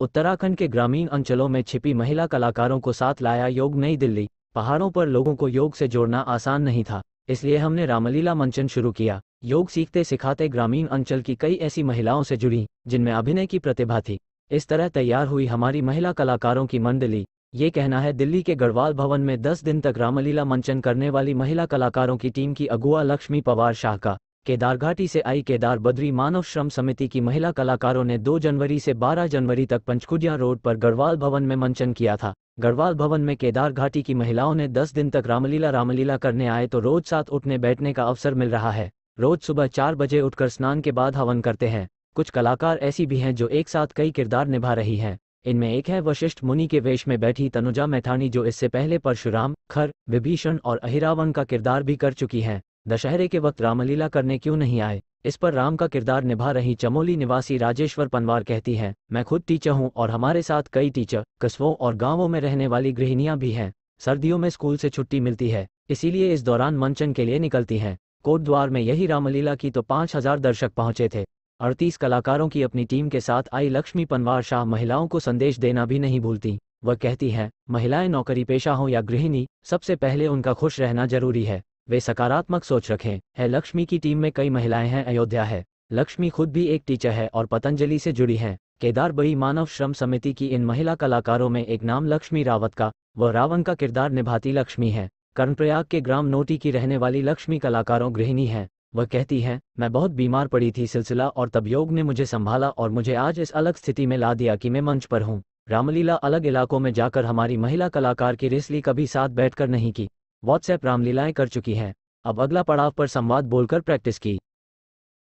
उत्तराखंड के ग्रामीण अंचलों में छिपी महिला कलाकारों को साथ लाया योग नई दिल्ली पहाड़ों पर लोगों को योग से जोड़ना आसान नहीं था इसलिए हमने रामलीला मंचन शुरू किया योग सीखते सिखाते ग्रामीण अंचल की कई ऐसी महिलाओं से जुड़ी जिनमें अभिनय की प्रतिभा थी इस तरह तैयार हुई हमारी महिला कलाकारों की मंडली ये कहना है दिल्ली के गढ़वाल भवन में 10 दिन तक रामलीला मंचन करने वाली महिला कलाकारों की टीम की अगुआ लक्ष्मी पवार शाह का केदारघाटी से आई केदार बद्री मानव श्रम समिति की महिला कलाकारों ने 2 जनवरी से 12 जनवरी तक पंचकुडिया रोड पर गढ़वाल भवन में मंचन किया था गढ़वाल भवन में केदार घाटी की महिलाओं ने 10 दिन तक रामलीला रामलीला करने आए तो रोज साथ उठने बैठने का अवसर मिल रहा है रोज सुबह चार बजे उठकर स्नान के बाद हवन करते हैं कुछ कलाकार ऐसी भी हैं जो एक साथ कई किरदार निभा रही हैं इनमें एक है वशिष्ठ मुनि के वेश में बैठी तनुजा मैथानी जो इससे पहले परशुराम खर विभीषण और अहिरावन का किरदार भी कर चुकी हैं दशहरे के वक्त रामलीला करने क्यों नहीं आए इस पर राम का किरदार निभा रही चमोली निवासी राजेश्वर पनवार कहती हैं मैं खुद टीचर हूं और हमारे साथ कई टीचर कस्बों और गांवों में रहने वाली गृहिणियां भी हैं सर्दियों में स्कूल से छुट्टी मिलती है इसीलिए इस दौरान मंचन के लिए निकलती हैं कोटद्वार में यही रामलीला की तो पाँच हजार दर्शक पहुंचे थे अड़तीस कलाकारों की अपनी टीम के साथ आई लक्ष्मी पनवार शाह महिलाओं को संदेश देना भी नहीं भूलती वह कहती हैं महिलाएं नौकरी पेशा हों या गृहिणी सबसे पहले उनका खुश रहना जरूरी है वे सकारात्मक सोच रखें है लक्ष्मी की टीम में कई महिलाएं हैं अयोध्या है लक्ष्मी खुद भी एक टीचर है और पतंजलि से जुड़ी है केदार बड़ी मानव श्रम समिति की इन महिला कलाकारों में एक नाम लक्ष्मी रावत का वह रावण का किरदार निभाती लक्ष्मी है कर्णप्रयाग के ग्राम नोटी की रहने वाली लक्ष्मी कलाकारों गृहिणी है वह कहती है मैं बहुत बीमार पड़ी थी सिलसिला और तब योग ने मुझे संभाला और मुझे आज इस अलग स्थिति में ला दिया कि मैं मंच पर हूँ रामलीला अलग इलाकों में जाकर हमारी महिला कलाकार की रिसली कभी साथ बैठकर नहीं की व्हाट्सएप रामलीलाएं कर चुकी हैं अब अगला पड़ाव पर संवाद बोलकर प्रैक्टिस की